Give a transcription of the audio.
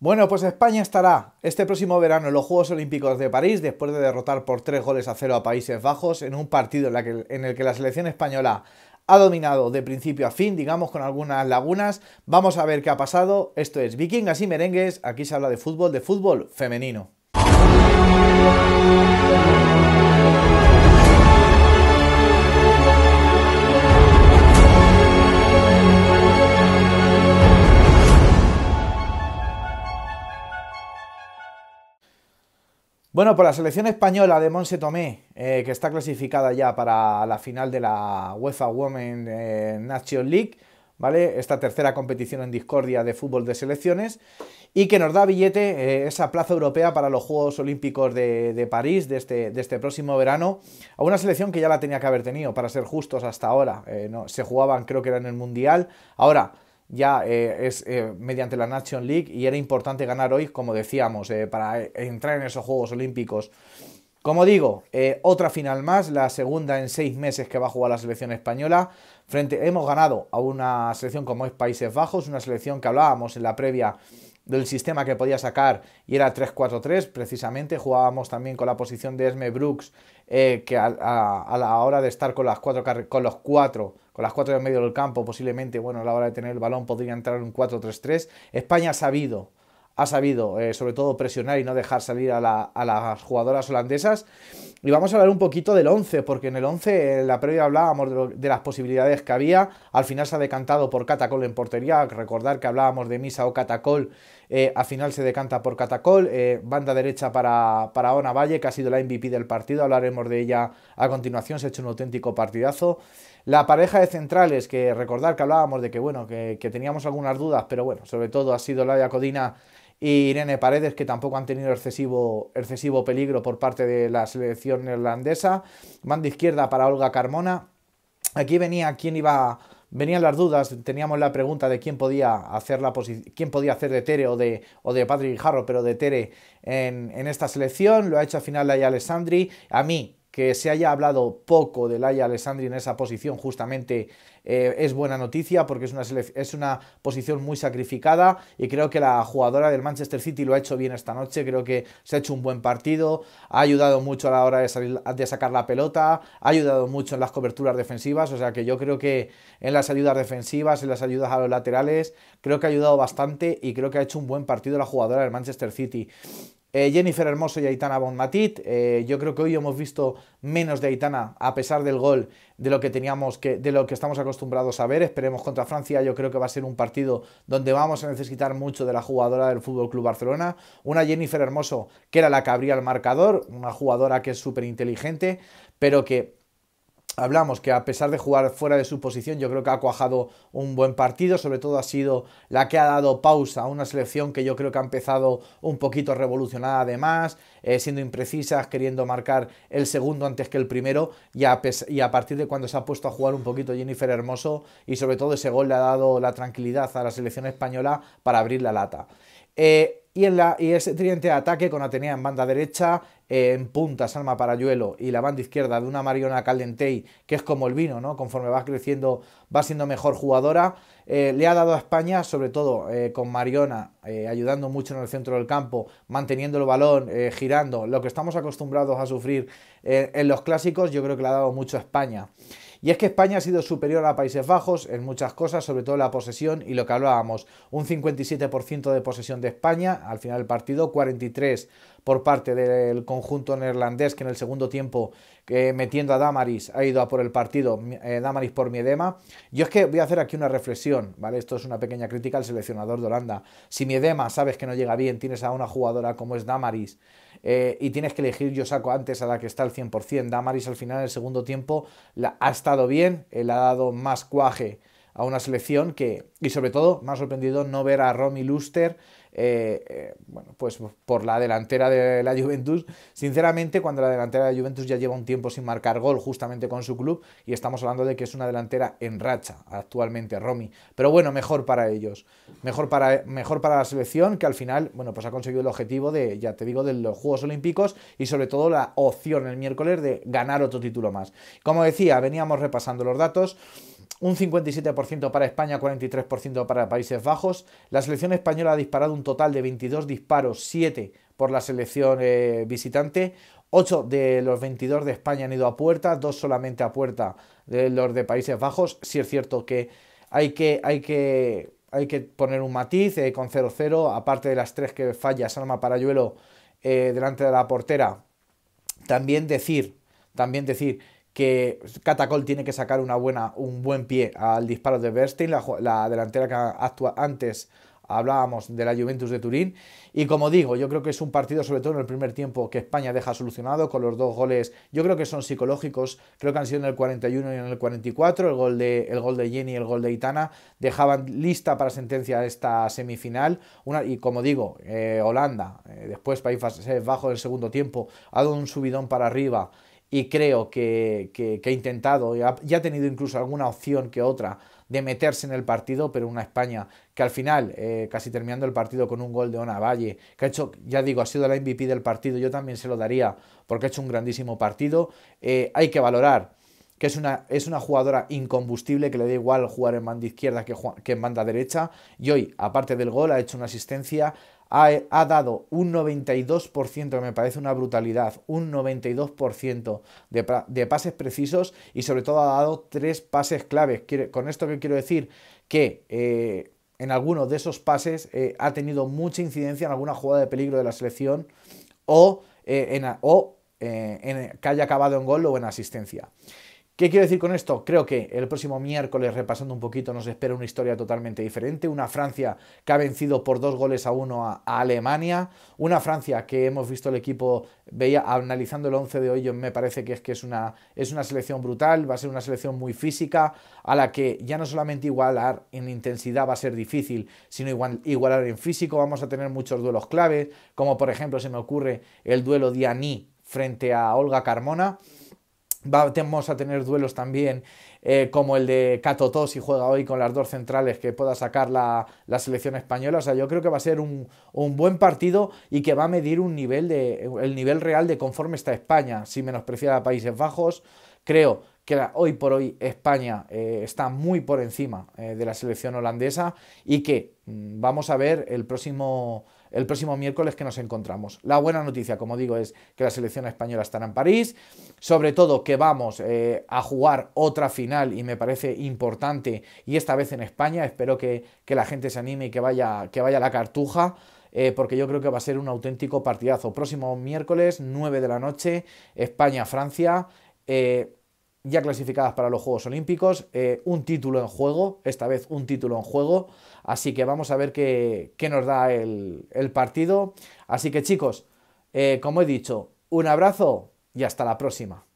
Bueno, pues España estará este próximo verano en los Juegos Olímpicos de París después de derrotar por tres goles a cero a Países Bajos en un partido en, en el que la selección española ha dominado de principio a fin, digamos con algunas lagunas. Vamos a ver qué ha pasado. Esto es Vikingas y Merengues. Aquí se habla de fútbol, de fútbol femenino. Bueno, por la selección española de Monse Tomé, eh, que está clasificada ya para la final de la UEFA Women eh, National League, ¿vale? Esta tercera competición en discordia de fútbol de selecciones, y que nos da billete eh, esa plaza europea para los Juegos Olímpicos de, París de este, de este, próximo verano, a una selección que ya la tenía que haber tenido, para ser justos hasta ahora. no, se jugaban, creo que era en el Mundial. Ahora, ya eh, es eh, mediante la Nation League y era importante ganar hoy, como decíamos, eh, para entrar en esos Juegos Olímpicos. Como digo, otra final más, la segunda en seis meses que va a jugar la selección española. Frente, hemos ganado a una selección como es Países Bajos, una selección que hablábamos en la previa del sistema que podía sacar y era 3-4-3 precisamente. Jugábamos también con la posición de Esme Brooks, eh, que a, la hora de estar con, las cuatro, con los cuatro, con las cuatro en medio del campo, posiblemente, bueno, a la hora de tener el balón podría entrar un 4-3-3. España ha sabido, ha sabido eh, sobre todo presionar y no dejar salir a, a las jugadoras holandesas. Y vamos a hablar un poquito del 11, porque en el 11, en la previa hablábamos de, las posibilidades que había. Al final se ha decantado por Catacol en portería. Recordar que hablábamos de Misa o Catacol. Eh, al final se decanta por Catacol. Eh, banda derecha para, para Ona Valle, que ha sido la MVP del partido. Hablaremos de ella a continuación. Se ha hecho un auténtico partidazo. La pareja de centrales, que recordar que hablábamos de que, bueno, que, teníamos algunas dudas, pero bueno, sobre todo ha sido la de Acodina, y Irene Paredes, que tampoco han tenido excesivo, excesivo peligro por parte de la selección neerlandesa. Mando izquierda para Olga Carmona. Aquí venía quién iba venían las dudas, teníamos la pregunta de quién podía hacer la quién podía hacer de Tere o de, o de Patrick pero de Tere en, en, esta selección, lo ha hecho al final la Alessandri. A mí que se haya hablado poco de Laia Alessandri en esa posición justamente eh, es buena noticia porque es una, es una posición muy sacrificada y creo que la jugadora del Manchester City lo ha hecho bien esta noche, creo que se ha hecho un buen partido, ha ayudado mucho a la hora de, de sacar la pelota, ha ayudado mucho en las coberturas defensivas, o sea que yo creo que en las ayudas defensivas, en las ayudas a los laterales, creo que ha ayudado bastante y creo que ha hecho un buen partido la jugadora del Manchester City. Eh, Jennifer Hermoso y Aitana Bonmatit. Eh, yo creo que hoy hemos visto menos de Aitana, a pesar del gol, de lo que teníamos que, de lo que estamos acostumbrados a ver. Esperemos contra Francia. Yo creo que va a ser un partido donde vamos a necesitar mucho de la jugadora del FC Club Barcelona. Una Jennifer Hermoso, que era la que abría el marcador, una jugadora que es súper inteligente, pero que hablamos que a pesar de jugar fuera de su posición, yo creo que ha cuajado un buen partido, sobre todo ha sido la que ha dado pausa a una selección que yo creo que ha empezado un poquito revolucionada además, eh, siendo imprecisas, queriendo marcar el segundo antes que el primero y a partir de cuando se ha puesto a jugar un poquito Jennifer Hermoso y sobre todo ese gol le ha dado la tranquilidad a la selección española para abrir la lata. Eh, y, en la, y ese tridente de ataque con Atenea en banda derecha, eh, en punta Salma Parayuelo y la banda izquierda de una Mariona Caldentei, que es como el vino, ¿no? Conforme va creciendo, va siendo mejor jugadora. Eh, le ha dado a España, sobre todo con Mariona, ayudando mucho en el centro del campo, manteniendo el balón, girando, lo que estamos acostumbrados a sufrir en los clásicos, yo creo que le ha dado mucho a España. Y es que España ha sido superior a Países Bajos en muchas cosas, sobre todo la posesión y lo que hablábamos, un 57% de posesión de España al final del partido, 43% por parte del conjunto neerlandés que en el segundo tiempo eh, metiendo a Damaris ha ido a por el partido, eh, Damaris por Miedema. Yo es que voy a hacer aquí una reflexión, ¿vale? Esto es una pequeña crítica al seleccionador de Holanda. Si Miedema sabes que no llega bien, tienes a una jugadora como es Damaris eh, y tienes que elegir, yo saco antes a la que está al 100%. Damaris al final del segundo tiempo ha estado bien, le ha dado más cuaje a una selección que, y sobre todo, me ha sorprendido no ver a Romy Luster, eh, eh, bueno, pues por la delantera de la Juventus. Sinceramente, cuando la delantera de la Juventus ya lleva un tiempo sin marcar gol justamente con su club, y estamos hablando de que es una delantera en racha actualmente, Romy. Pero bueno, mejor para ellos, mejor para, mejor para la selección, que al final, bueno, pues ha conseguido el objetivo de, ya te digo, de los Juegos Olímpicos y sobre todo la opción el miércoles de ganar otro título más. Como decía, veníamos repasando los datos un 57% para España, 43% para Países Bajos. La selección española ha disparado un total de 22 disparos, 7 por la selección eh, visitante. 8 de los 22 de España han ido a puerta, 2 solamente a puerta de los de Países Bajos. Sí es cierto que hay que, hay que, hay que poner un matiz eh, con 0-0, aparte de las 3 que falla Salma Parayuelo eh, delante de la portera. También decir, también decir que Catacol tiene que sacar una buena, un buen pie al disparo de Bernstein, la, delantera que actúa antes hablábamos de la Juventus de Turín. Y como digo, yo creo que es un partido, sobre todo en el primer tiempo, que España deja solucionado con los dos goles. Yo creo que son psicológicos, creo que han sido en el 41 y en el 44. El gol de, el gol de Jenny y el gol de Itana dejaban lista para sentencia esta semifinal. y como digo, eh, Holanda, eh, después Países Bajos del segundo tiempo, ha dado un subidón para arriba y creo que, que, ha intentado, y ha, ya ha tenido incluso alguna opción que otra de meterse en el partido, pero una España que al final, eh, casi terminando el partido con un gol de Ona Valle, que ha hecho, ya digo, ha sido la MVP del partido, yo también se lo daría porque ha hecho un grandísimo partido. Eh, hay que valorar que es una, es una jugadora incombustible, que le da igual jugar en banda izquierda que, en banda derecha, y hoy, aparte del gol, ha hecho una asistencia, ha, dado un 92%, que me parece una brutalidad, un 92% de, pases precisos y sobre todo ha dado tres pases claves. con esto que quiero decir que... Eh, en alguno de esos pases eh, ha tenido mucha incidencia en alguna jugada de peligro de la selección o, eh, o que haya acabado en gol o en asistencia. ¿Qué quiero decir con esto? Creo que el próximo miércoles, repasando un poquito, nos espera una historia totalmente diferente. Una Francia que ha vencido por dos goles a uno a, Alemania. Una Francia que hemos visto el equipo, veía analizando el 11 de hoy, me parece que es que es una, es una selección brutal, va a ser una selección muy física, a la que ya no solamente igualar en intensidad va a ser difícil, sino igualar en físico. Vamos a tener muchos duelos clave, como por ejemplo se me ocurre el duelo Aní frente a Olga Carmona Vamos a tener duelos también eh, como el de Cato si juega hoy con las dos centrales que pueda sacar la, selección española. O sea, yo creo que va a ser un, buen partido y que va a medir un nivel de, el nivel real de conforme está España, si menospreciar a Países Bajos. Creo que hoy por hoy España eh, está muy por encima eh, de la selección holandesa y que mm, vamos a ver el próximo el próximo miércoles que nos encontramos. La buena noticia, como digo, es que la selección española estará en París, sobre todo que vamos eh, a jugar otra final y me parece importante, y esta vez en España, espero que, la gente se anime y que vaya, que vaya a la cartuja. Eh, porque yo creo que va a ser un auténtico partidazo. Próximo miércoles, 9 de la noche, España-Francia. Eh, ya clasificadas para los Juegos Olímpicos, eh, un título en juego, esta vez un título en juego, así que vamos a ver qué, nos da el, partido. Así que chicos, eh, como he dicho, un abrazo y hasta la próxima.